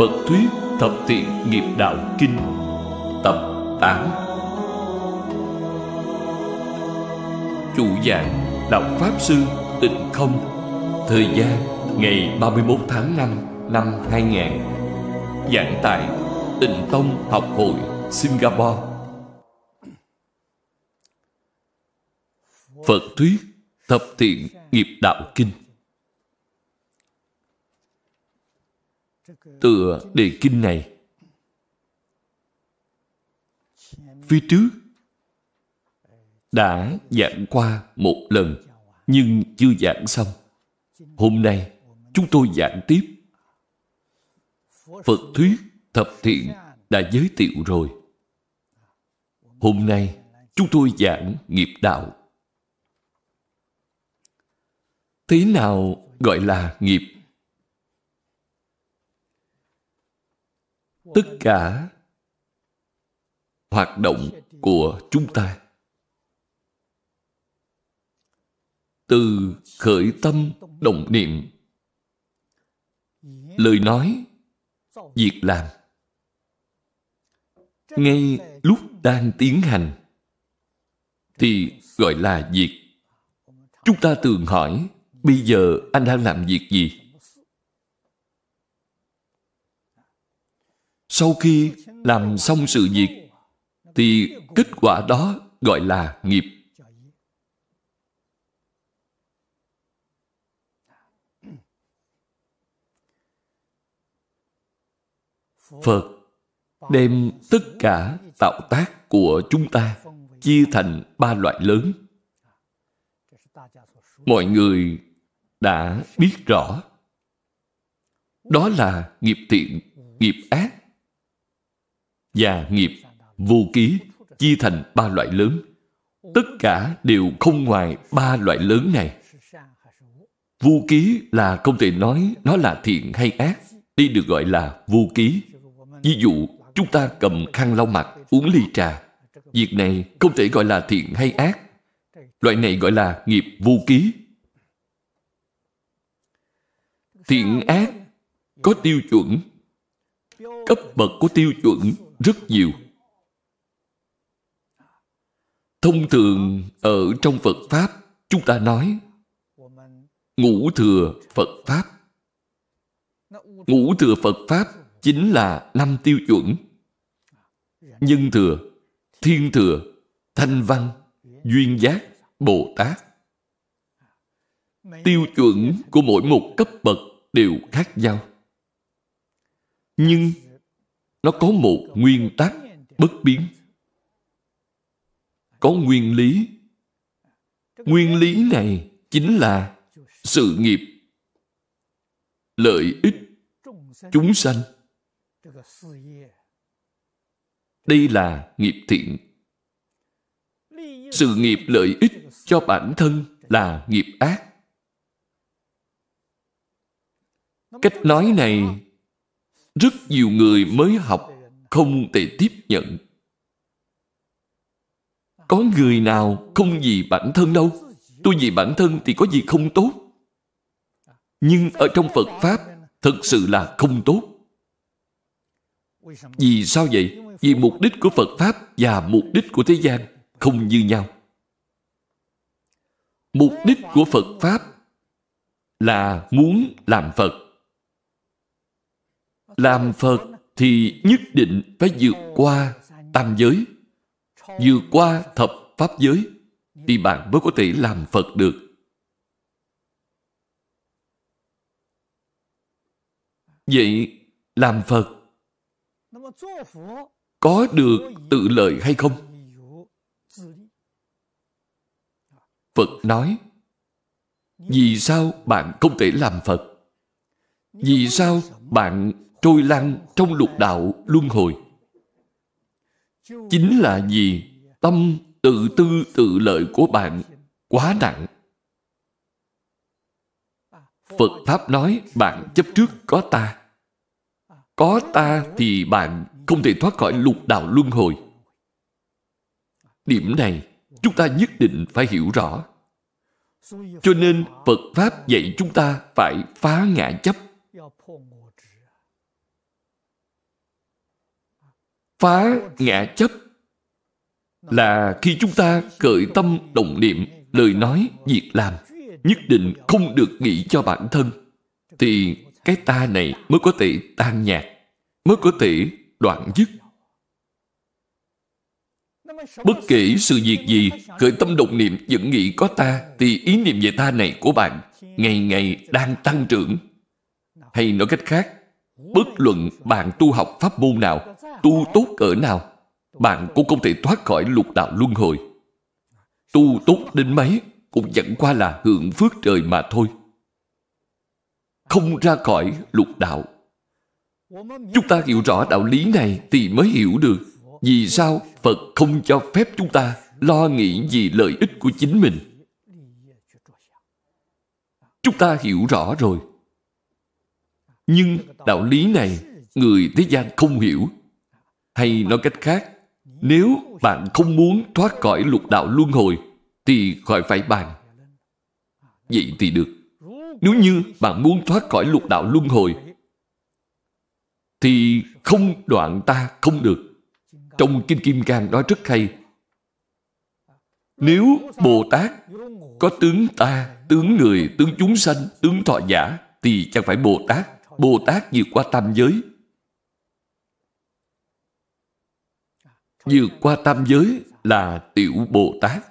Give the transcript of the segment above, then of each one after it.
Phật Thuyết Thập Thiện Nghiệp Đạo Kinh Tập 8 Chủ giảng Đạo Pháp Sư Tịnh Không Thời gian ngày 31 tháng 5 năm 2000 Giảng tại Tịnh Tông Học Hội Singapore Phật Thuyết Thập Thiện Nghiệp Đạo Kinh tựa ờ, đề kinh này phía trước đã giảng qua một lần nhưng chưa giảng xong hôm nay chúng tôi giảng tiếp phật thuyết thập thiện đã giới thiệu rồi hôm nay chúng tôi giảng nghiệp đạo thế nào gọi là nghiệp tất cả hoạt động của chúng ta từ khởi tâm động niệm lời nói việc làm ngay lúc đang tiến hành thì gọi là việc chúng ta thường hỏi bây giờ anh đang làm việc gì sau khi làm xong sự việc thì kết quả đó gọi là nghiệp phật đem tất cả tạo tác của chúng ta chia thành ba loại lớn mọi người đã biết rõ đó là nghiệp thiện nghiệp ác và nghiệp, vô ký, chia thành ba loại lớn. Tất cả đều không ngoài ba loại lớn này. Vô ký là không thể nói nó là thiện hay ác. Đây được gọi là vô ký. Ví dụ, chúng ta cầm khăn lau mặt, uống ly trà. Việc này không thể gọi là thiện hay ác. Loại này gọi là nghiệp vô ký. Thiện ác có tiêu chuẩn. Cấp bậc có tiêu chuẩn rất nhiều thông thường ở trong phật pháp chúng ta nói ngũ thừa phật pháp ngũ thừa phật pháp chính là năm tiêu chuẩn nhân thừa thiên thừa thanh văn duyên giác bồ tát tiêu chuẩn của mỗi một cấp bậc đều khác nhau nhưng nó có một nguyên tắc bất biến có nguyên lý nguyên lý này chính là sự nghiệp lợi ích chúng sanh đây là nghiệp thiện sự nghiệp lợi ích cho bản thân là nghiệp ác cách nói này rất nhiều người mới học không thể tiếp nhận có người nào không vì bản thân đâu tôi vì bản thân thì có gì không tốt nhưng ở trong phật pháp thật sự là không tốt vì sao vậy vì mục đích của phật pháp và mục đích của thế gian không như nhau mục đích của phật pháp là muốn làm phật làm Phật thì nhất định phải vượt qua tam giới, vượt qua thập pháp giới, thì bạn mới có thể làm Phật được. Vậy, làm Phật có được tự lợi hay không? Phật nói, vì sao bạn không thể làm Phật? Vì sao bạn trôi lăn trong lục đạo luân hồi. Chính là vì tâm tự tư tự lợi của bạn quá nặng. Phật Pháp nói bạn chấp trước có ta. Có ta thì bạn không thể thoát khỏi lục đạo luân hồi. Điểm này chúng ta nhất định phải hiểu rõ. Cho nên Phật Pháp dạy chúng ta phải phá ngã chấp. phá ngã chấp là khi chúng ta cởi tâm đồng niệm lời nói việc làm nhất định không được nghĩ cho bản thân thì cái ta này mới có thể tan nhạt mới có thể đoạn dứt bất kể sự việc gì khởi tâm động niệm vẫn nghĩ có ta thì ý niệm về ta này của bạn ngày ngày đang tăng trưởng hay nói cách khác Bất luận bạn tu học pháp môn nào, tu tốt ở nào, bạn cũng không thể thoát khỏi lục đạo luân hồi. Tu tốt đến mấy cũng chẳng qua là hưởng phước trời mà thôi. Không ra khỏi lục đạo. Chúng ta hiểu rõ đạo lý này thì mới hiểu được vì sao Phật không cho phép chúng ta lo nghĩ vì lợi ích của chính mình. Chúng ta hiểu rõ rồi nhưng đạo lý này người thế gian không hiểu. Hay nói cách khác, nếu bạn không muốn thoát khỏi lục đạo luân hồi thì khỏi phải bàn. Vậy thì được. Nếu như bạn muốn thoát khỏi lục đạo luân hồi thì không đoạn ta không được. Trong Kinh Kim Cang nói rất hay. Nếu Bồ Tát có tướng ta, tướng người, tướng chúng sanh, tướng thọ giả thì chẳng phải Bồ Tát Bồ Tát vượt qua tam giới. Vượt qua tam giới là tiểu Bồ Tát.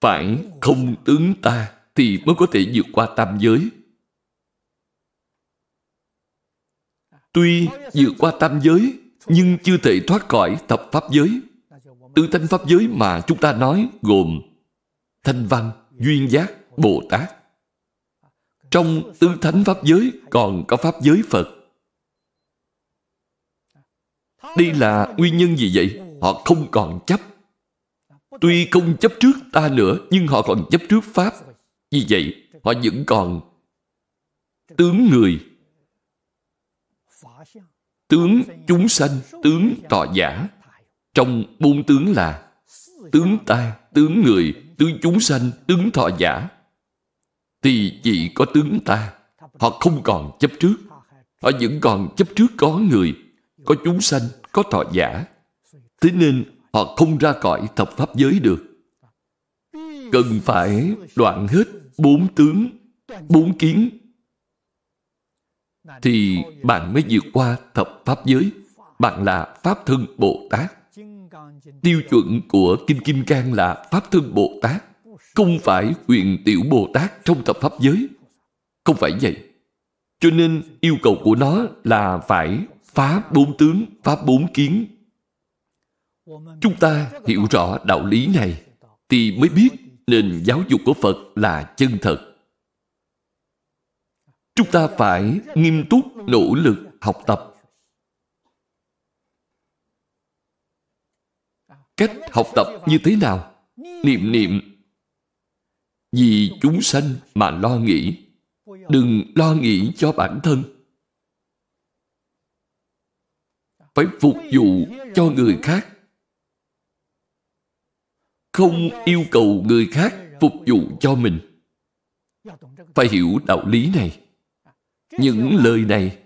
Phải không tướng ta thì mới có thể vượt qua tam giới. Tuy vượt qua tam giới, nhưng chưa thể thoát khỏi thập pháp giới. Tứ thanh pháp giới mà chúng ta nói gồm thanh văn, duyên giác, Bồ Tát trong tứ thánh pháp giới còn có pháp giới Phật. Đây là nguyên nhân gì vậy? Họ không còn chấp. Tuy không chấp trước ta nữa, nhưng họ còn chấp trước Pháp. Vì vậy, họ vẫn còn tướng người, tướng chúng sanh, tướng tòa giả. Trong bốn tướng là tướng ta tướng người, tướng chúng sanh, tướng thọ giả thì chỉ có tướng ta. Họ không còn chấp trước. Họ vẫn còn chấp trước có người, có chúng sanh, có thọ giả. Thế nên họ không ra khỏi thập pháp giới được. Cần phải đoạn hết bốn tướng, bốn kiến thì bạn mới vượt qua thập pháp giới. Bạn là Pháp Thân Bồ Tát. Tiêu chuẩn của Kinh Kim Cang là Pháp Thân Bồ Tát không phải huyền tiểu Bồ Tát trong thập pháp giới. Không phải vậy. Cho nên yêu cầu của nó là phải phá bốn tướng, phá bốn kiến. Chúng ta hiểu rõ đạo lý này thì mới biết nền giáo dục của Phật là chân thật. Chúng ta phải nghiêm túc nỗ lực học tập. Cách học tập như thế nào? Niệm niệm vì chúng sanh mà lo nghĩ, đừng lo nghĩ cho bản thân. Phải phục vụ cho người khác. Không yêu cầu người khác phục vụ cho mình. Phải hiểu đạo lý này. Những lời này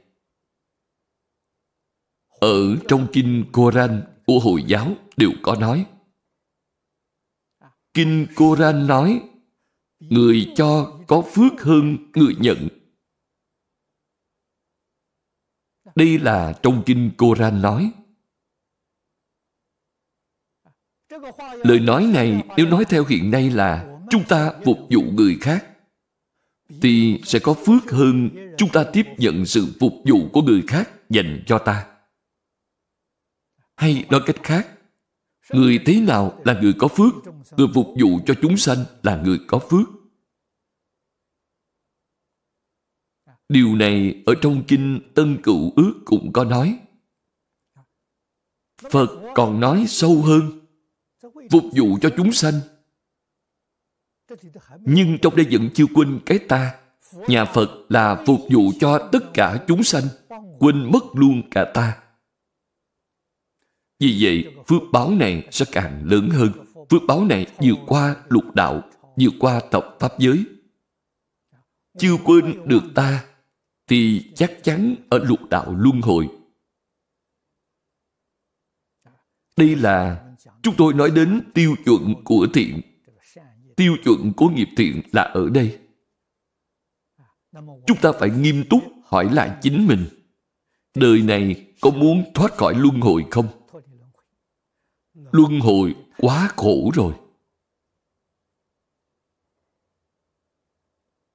ở trong kinh Koran của Hồi giáo đều có nói. Kinh Koran nói người cho có phước hơn người nhận đây là trong kinh Koran nói lời nói này nếu nói theo hiện nay là chúng ta phục vụ người khác thì sẽ có phước hơn chúng ta tiếp nhận sự phục vụ của người khác dành cho ta hay nói cách khác Người thế nào là người có phước? Người phục vụ cho chúng sanh là người có phước. Điều này ở trong kinh Tân Cựu Ước cũng có nói. Phật còn nói sâu hơn. Phục vụ cho chúng sanh. Nhưng trong đây vẫn chưa quên cái ta. Nhà Phật là phục vụ cho tất cả chúng sanh. Quên mất luôn cả ta. Vì vậy, phước báo này sẽ càng lớn hơn. Phước báo này vượt qua lục đạo, vượt qua tập pháp giới. Chưa quên được ta, thì chắc chắn ở lục đạo luân hồi. Đây là chúng tôi nói đến tiêu chuẩn của thiện. Tiêu chuẩn của nghiệp thiện là ở đây. Chúng ta phải nghiêm túc hỏi lại chính mình. Đời này có muốn thoát khỏi luân hồi không? luân hồi quá khổ rồi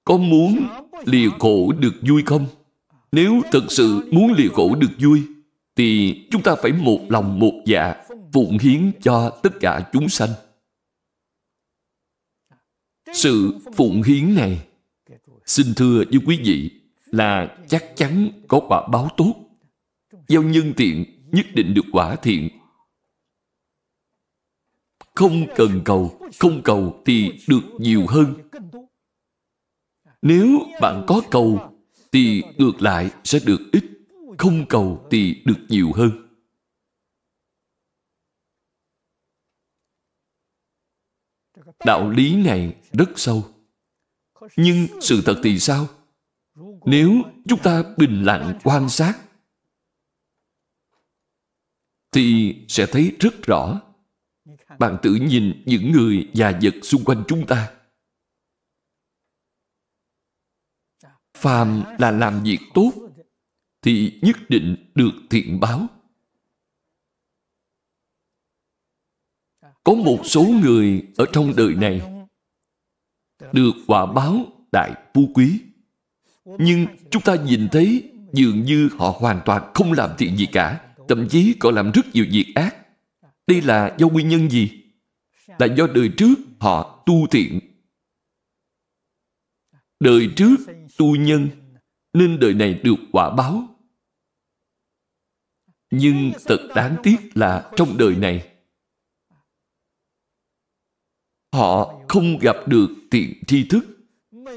có muốn lìa khổ được vui không nếu thật sự muốn lìa khổ được vui thì chúng ta phải một lòng một dạ phụng hiến cho tất cả chúng sanh sự phụng hiến này xin thưa với quý vị là chắc chắn có quả báo tốt gieo nhân thiện nhất định được quả thiện không cần cầu không cầu thì được nhiều hơn nếu bạn có cầu thì ngược lại sẽ được ít không cầu thì được nhiều hơn đạo lý này rất sâu nhưng sự thật thì sao nếu chúng ta bình lặng quan sát thì sẽ thấy rất rõ bạn tự nhìn những người và vật xung quanh chúng ta. Dạ. Phàm dạ. là làm việc tốt thì nhất định được thiện báo. Dạ. Có một số người ở trong đời này được quả báo đại phú quý. Nhưng chúng ta nhìn thấy dường như họ hoàn toàn không làm thiện gì cả. Thậm chí còn làm rất nhiều việc ác. Đây là do nguyên nhân gì? Là do đời trước họ tu thiện. Đời trước tu nhân nên đời này được quả báo. Nhưng thật đáng tiếc là trong đời này họ không gặp được tiện tri thức,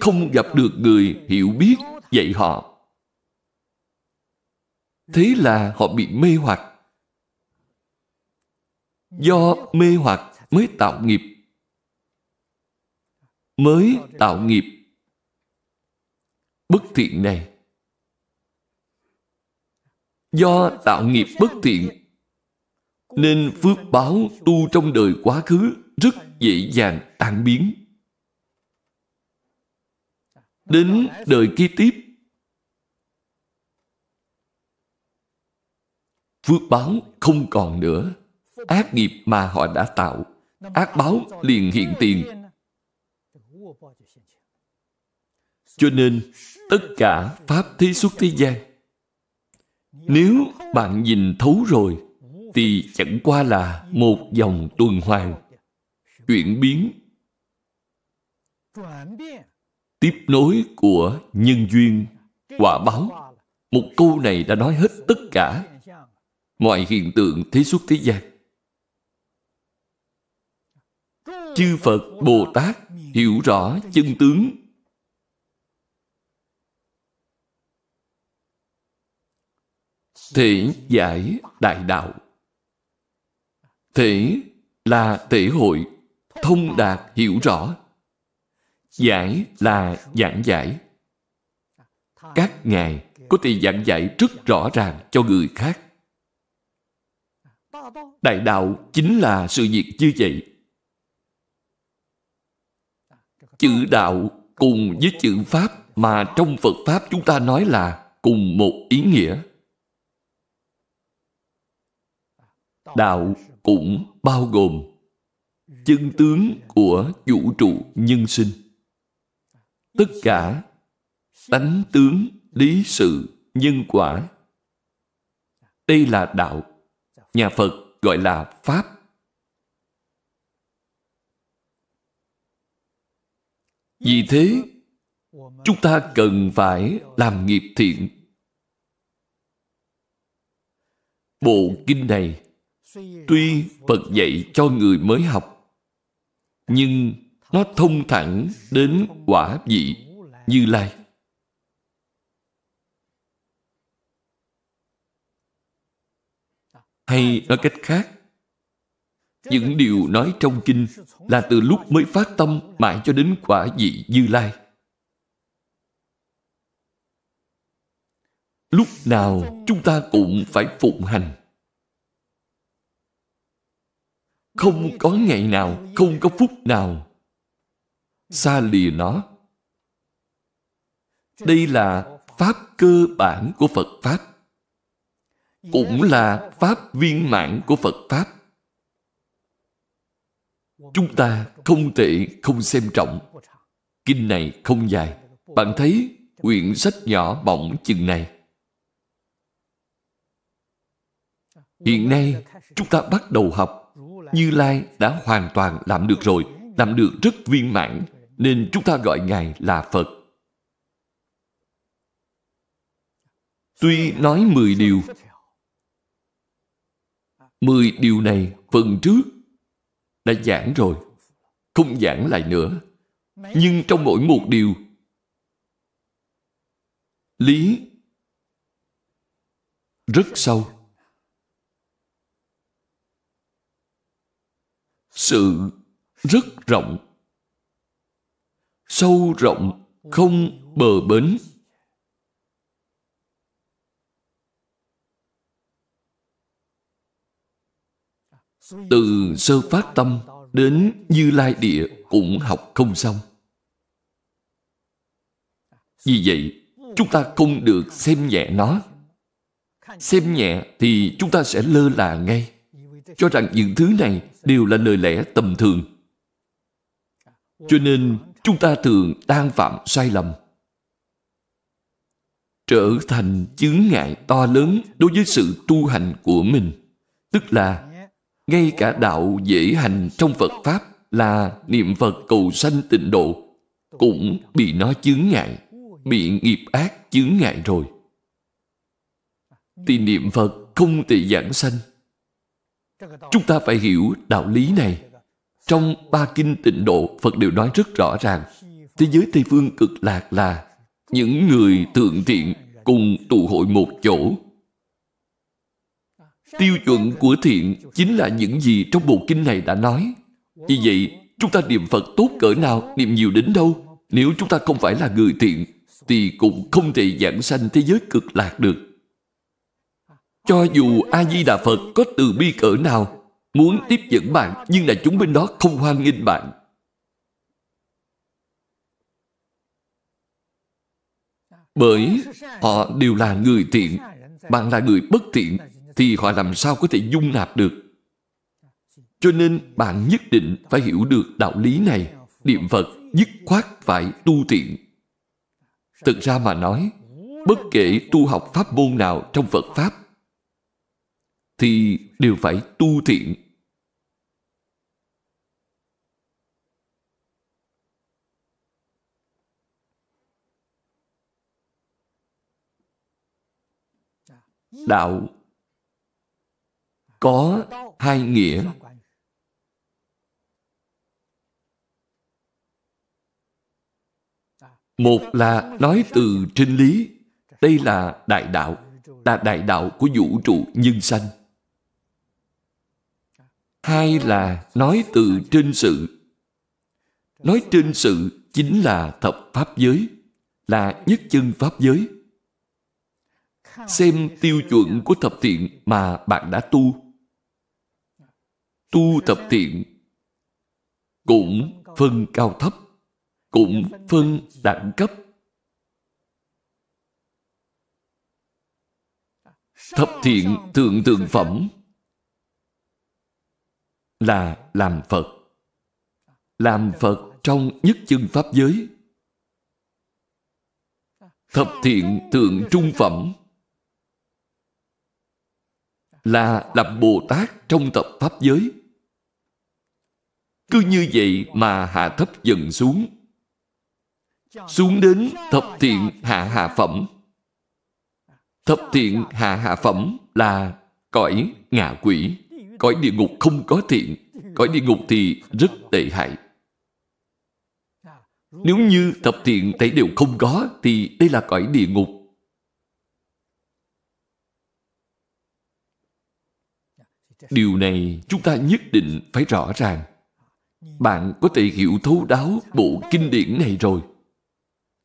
không gặp được người hiểu biết dạy họ. Thế là họ bị mê hoặc do mê hoặc mới tạo nghiệp mới tạo nghiệp bất thiện này do tạo nghiệp bất thiện nên phước báo tu trong đời quá khứ rất dễ dàng tan biến đến đời kế tiếp phước báo không còn nữa ác nghiệp mà họ đã tạo, ác báo liền hiện tiền. Cho nên, tất cả Pháp thế xuất thế gian, nếu bạn nhìn thấu rồi, thì chẳng qua là một dòng tuần hoàn, chuyển biến, tiếp nối của nhân duyên, quả báo. Một câu này đã nói hết tất cả mọi hiện tượng thế xuất thế gian. chư Phật, Bồ Tát hiểu rõ chân tướng thể giải đại đạo thể là thể hội thông đạt hiểu rõ giải là giảng giải các ngài có thể giảng giải rất rõ ràng cho người khác đại đạo chính là sự việc như vậy chữ đạo cùng với chữ pháp mà trong phật pháp chúng ta nói là cùng một ý nghĩa đạo cũng bao gồm chân tướng của vũ trụ nhân sinh tất cả tánh tướng lý sự nhân quả đây là đạo nhà phật gọi là pháp Vì thế, chúng ta cần phải làm nghiệp thiện. Bộ kinh này tuy Phật dạy cho người mới học, nhưng nó thông thẳng đến quả vị Như Lai. Hay nói cách khác, những điều nói trong kinh là từ lúc mới phát tâm mãi cho đến quả vị như lai lúc nào chúng ta cũng phải phụng hành không có ngày nào không có phút nào xa lìa nó đây là pháp cơ bản của phật pháp cũng là pháp viên mãn của phật pháp chúng ta không thể không xem trọng kinh này không dài bạn thấy quyển sách nhỏ mỏng chừng này hiện nay chúng ta bắt đầu học như lai đã hoàn toàn làm được rồi làm được rất viên mãn nên chúng ta gọi ngài là phật tuy nói mười điều mười điều này phần trước đã giảng rồi không giảng lại nữa nhưng trong mỗi một điều lý rất sâu sự rất rộng sâu rộng không bờ bến từ sơ phát tâm đến như lai địa cũng học không xong vì vậy chúng ta không được xem nhẹ nó xem nhẹ thì chúng ta sẽ lơ là ngay cho rằng những thứ này đều là lời lẽ tầm thường cho nên chúng ta thường đang phạm sai lầm trở thành chướng ngại to lớn đối với sự tu hành của mình tức là ngay cả đạo dễ hành trong Phật Pháp là niệm Phật cầu sanh tịnh độ cũng bị nó chướng ngại, bị nghiệp ác chướng ngại rồi. Thì niệm Phật không thể giảng sanh. Chúng ta phải hiểu đạo lý này. Trong ba kinh tịnh độ, Phật đều nói rất rõ ràng. Thế giới Tây Phương cực lạc là những người thượng thiện cùng tụ hội một chỗ Tiêu chuẩn của thiện chính là những gì trong bộ kinh này đã nói. Vì vậy, chúng ta niệm Phật tốt cỡ nào, niệm nhiều đến đâu, nếu chúng ta không phải là người thiện, thì cũng không thể giảng sanh thế giới cực lạc được. Cho dù A-di-đà Phật có từ bi cỡ nào, muốn tiếp dẫn bạn, nhưng là chúng bên đó không hoan nghênh bạn. Bởi họ đều là người thiện, bạn là người bất thiện, thì họ làm sao có thể dung nạp được cho nên bạn nhất định phải hiểu được đạo lý này niệm phật dứt khoát phải tu thiện thực ra mà nói bất kể tu học pháp môn nào trong phật pháp thì đều phải tu thiện đạo có hai nghĩa một là nói từ trinh lý đây là đại đạo là đại đạo của vũ trụ nhân sanh hai là nói từ trên sự nói trên sự chính là thập pháp giới là nhất chân pháp giới xem tiêu chuẩn của thập thiện mà bạn đã tu tu tập thiện cũng phân cao thấp cũng phân đẳng cấp thập thiện thượng thượng phẩm là làm phật làm phật trong nhất chân pháp giới thập thiện thượng trung phẩm là làm bồ tát trong tập pháp giới cứ như vậy mà hạ thấp dần xuống. Xuống đến thập thiện hạ hạ phẩm. Thập thiện hạ hạ phẩm là cõi ngạ quỷ. Cõi địa ngục không có thiện. Cõi địa ngục thì rất tệ hại. Nếu như thập thiện thấy đều không có thì đây là cõi địa ngục. Điều này chúng ta nhất định phải rõ ràng bạn có thể hiểu thấu đáo bộ kinh điển này rồi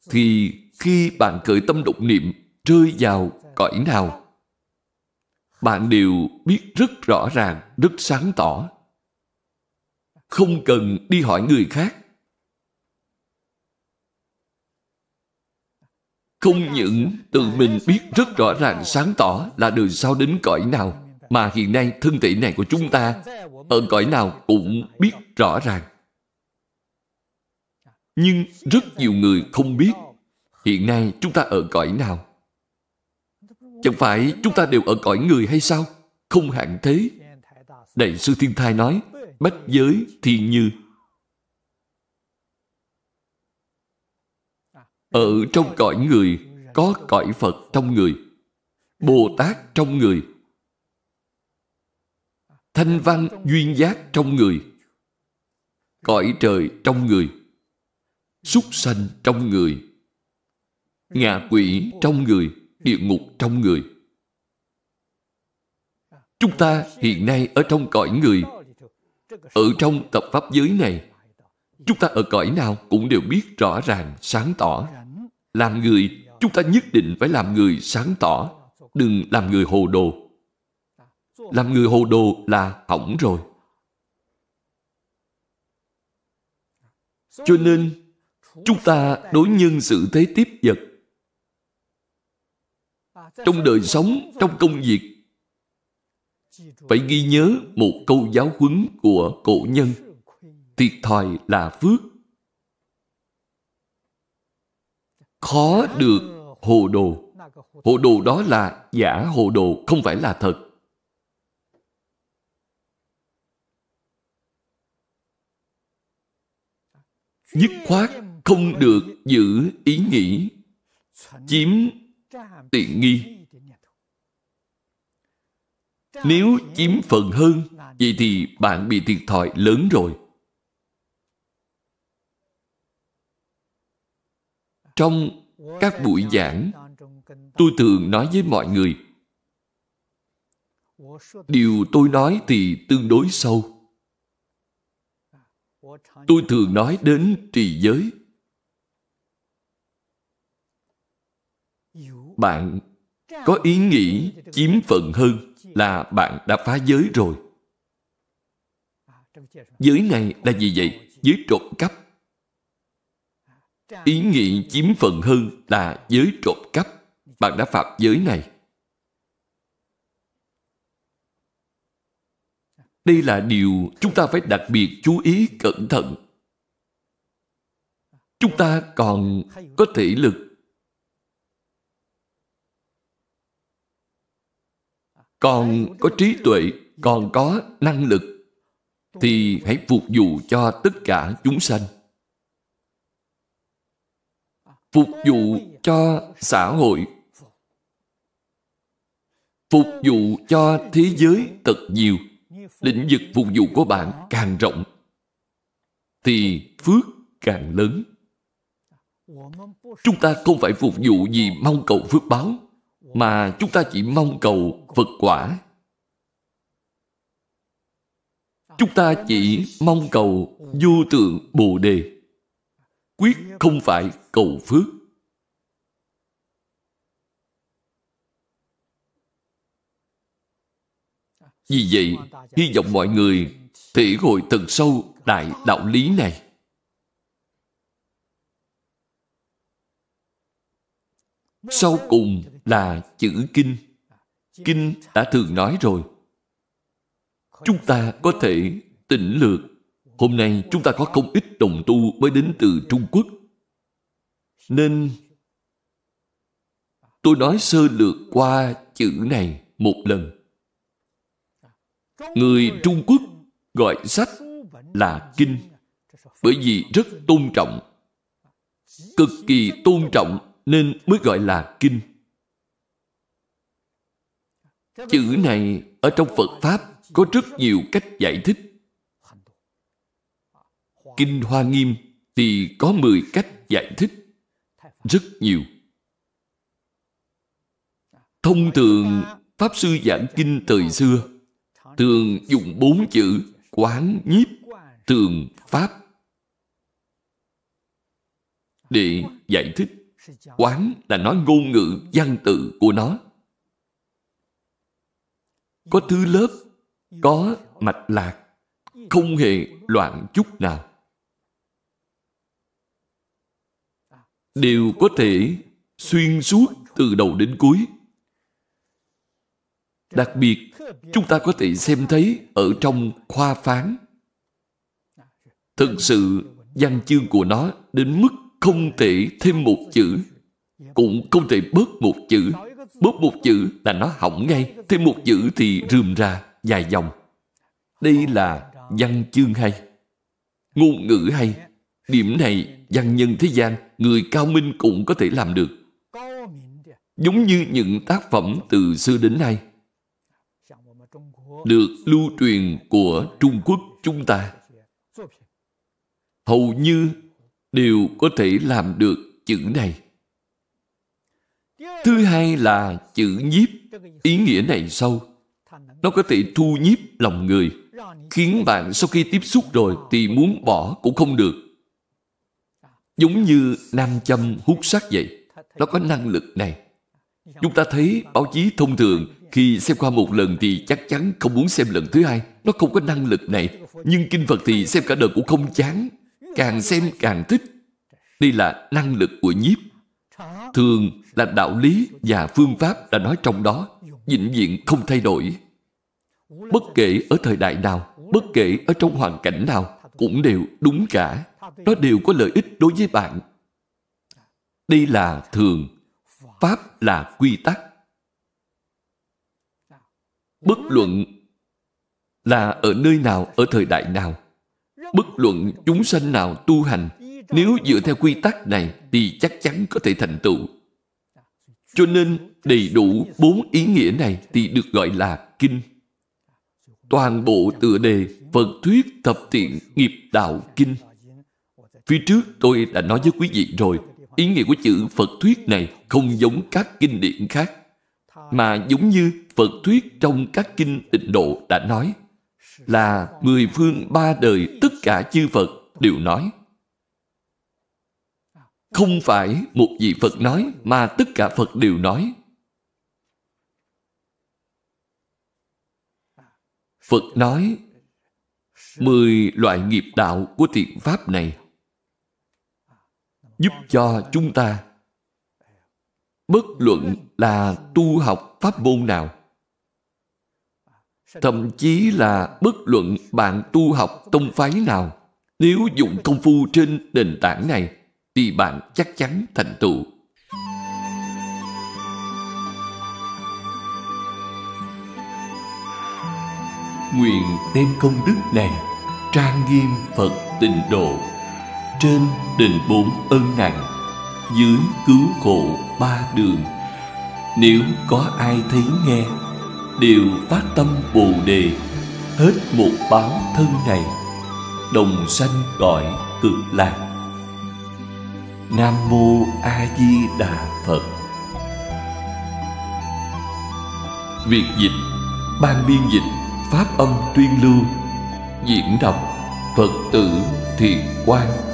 thì khi bạn cởi tâm động niệm rơi vào cõi nào bạn đều biết rất rõ ràng rất sáng tỏ không cần đi hỏi người khác không những tự mình biết rất rõ ràng sáng tỏ là đường sau đến cõi nào mà hiện nay thân thể này của chúng ta ở cõi nào cũng biết rõ ràng. Nhưng rất nhiều người không biết hiện nay chúng ta ở cõi nào. Chẳng phải chúng ta đều ở cõi người hay sao? Không hạn thế. Đại sư Thiên Thai nói, bách giới thiên như. Ở trong cõi người, có cõi Phật trong người, Bồ Tát trong người, thanh văn duyên giác trong người cõi trời trong người súc sanh trong người ngạ quỷ trong người địa ngục trong người chúng ta hiện nay ở trong cõi người ở trong tập pháp giới này chúng ta ở cõi nào cũng đều biết rõ ràng sáng tỏ làm người chúng ta nhất định phải làm người sáng tỏ đừng làm người hồ đồ làm người hồ đồ là hỏng rồi. Cho nên, chúng ta đối nhân sự thế tiếp vật trong đời sống, trong công việc phải ghi nhớ một câu giáo huấn của cổ nhân thiệt thòi là phước khó được hồ đồ hồ đồ đó là giả hồ đồ không phải là thật dứt khoát không được giữ ý nghĩ chiếm tiện nghi nếu chiếm phần hơn vậy thì bạn bị thiệt thòi lớn rồi trong các buổi giảng tôi thường nói với mọi người điều tôi nói thì tương đối sâu tôi thường nói đến trì giới bạn có ý nghĩ chiếm phần hơn là bạn đã phá giới rồi giới này là gì vậy giới trộm cắp ý nghĩ chiếm phần hơn là giới trộm cắp bạn đã phạm giới này Đây là điều chúng ta phải đặc biệt chú ý cẩn thận. Chúng ta còn có thể lực. Còn có trí tuệ, còn có năng lực thì hãy phục vụ cho tất cả chúng sanh. Phục vụ cho xã hội. Phục vụ cho thế giới thật nhiều lĩnh vực phục vụ của bạn càng rộng thì phước càng lớn chúng ta không phải phục vụ gì mong cầu phước báo mà chúng ta chỉ mong cầu phật quả chúng ta chỉ mong cầu vô tượng bồ đề quyết không phải cầu phước Vì vậy, hy vọng mọi người thể hội thật sâu đại đạo lý này. Sau cùng là chữ Kinh. Kinh đã thường nói rồi. Chúng ta có thể tỉnh lược. Hôm nay chúng ta có không ít đồng tu mới đến từ Trung Quốc. Nên tôi nói sơ lược qua chữ này một lần Người Trung Quốc gọi sách là kinh bởi vì rất tôn trọng. Cực kỳ tôn trọng nên mới gọi là kinh. Chữ này ở trong Phật Pháp có rất nhiều cách giải thích. Kinh Hoa Nghiêm thì có 10 cách giải thích. Rất nhiều. Thông thường, Pháp Sư giảng kinh thời xưa Thường dùng bốn chữ quán nhiếp tường pháp để giải thích quán là nói ngôn ngữ văn tự của nó có thứ lớp có mạch lạc không hề loạn chút nào đều có thể xuyên suốt từ đầu đến cuối Đặc biệt, chúng ta có thể xem thấy ở trong khoa phán. Thực sự, văn chương của nó đến mức không thể thêm một chữ, cũng không thể bớt một chữ. Bớt một chữ là nó hỏng ngay, thêm một chữ thì rườm ra, dài dòng. Đây là văn chương hay, ngôn ngữ hay. Điểm này, văn nhân thế gian, người cao minh cũng có thể làm được giống như những tác phẩm từ xưa đến nay được lưu truyền của Trung Quốc chúng ta hầu như đều có thể làm được chữ này. Thứ hai là chữ nhiếp, ý nghĩa này sâu. Nó có thể thu nhiếp lòng người, khiến bạn sau khi tiếp xúc rồi thì muốn bỏ cũng không được. Giống như nam châm hút sắt vậy, nó có năng lực này. Chúng ta thấy báo chí thông thường khi xem qua một lần thì chắc chắn không muốn xem lần thứ hai. Nó không có năng lực này. Nhưng kinh Phật thì xem cả đời cũng không chán. Càng xem càng thích. Đây là năng lực của nhiếp. Thường là đạo lý và phương pháp đã nói trong đó. vĩnh viễn không thay đổi. Bất kể ở thời đại nào, bất kể ở trong hoàn cảnh nào, cũng đều đúng cả. Nó đều có lợi ích đối với bạn. Đây là thường. Pháp là quy tắc Bất luận là ở nơi nào, ở thời đại nào, bất luận chúng sanh nào tu hành, nếu dựa theo quy tắc này thì chắc chắn có thể thành tựu. Cho nên đầy đủ bốn ý nghĩa này thì được gọi là kinh. Toàn bộ tựa đề Phật Thuyết Thập Thiện Nghiệp Đạo Kinh. Phía trước tôi đã nói với quý vị rồi, ý nghĩa của chữ Phật Thuyết này không giống các kinh điển khác, mà giống như Phật thuyết trong các kinh tịnh độ đã nói là mười phương ba đời tất cả chư Phật đều nói. Không phải một vị Phật nói mà tất cả Phật đều nói. Phật nói mười loại nghiệp đạo của thiện pháp này giúp cho chúng ta bất luận là tu học pháp môn nào thậm chí là bất luận bạn tu học tông phái nào nếu dùng công phu trên nền tảng này thì bạn chắc chắn thành tựu nguyện đem công đức này trang nghiêm phật tịnh độ trên đền bốn ân nặng dưới cứu khổ ba đường nếu có ai thấy nghe đều phát tâm bồ đề hết một báo thân này đồng sanh cõi cực lạc nam mô a di đà phật việt dịch ban biên dịch pháp âm tuyên lưu diễn đọc phật tử thiền quang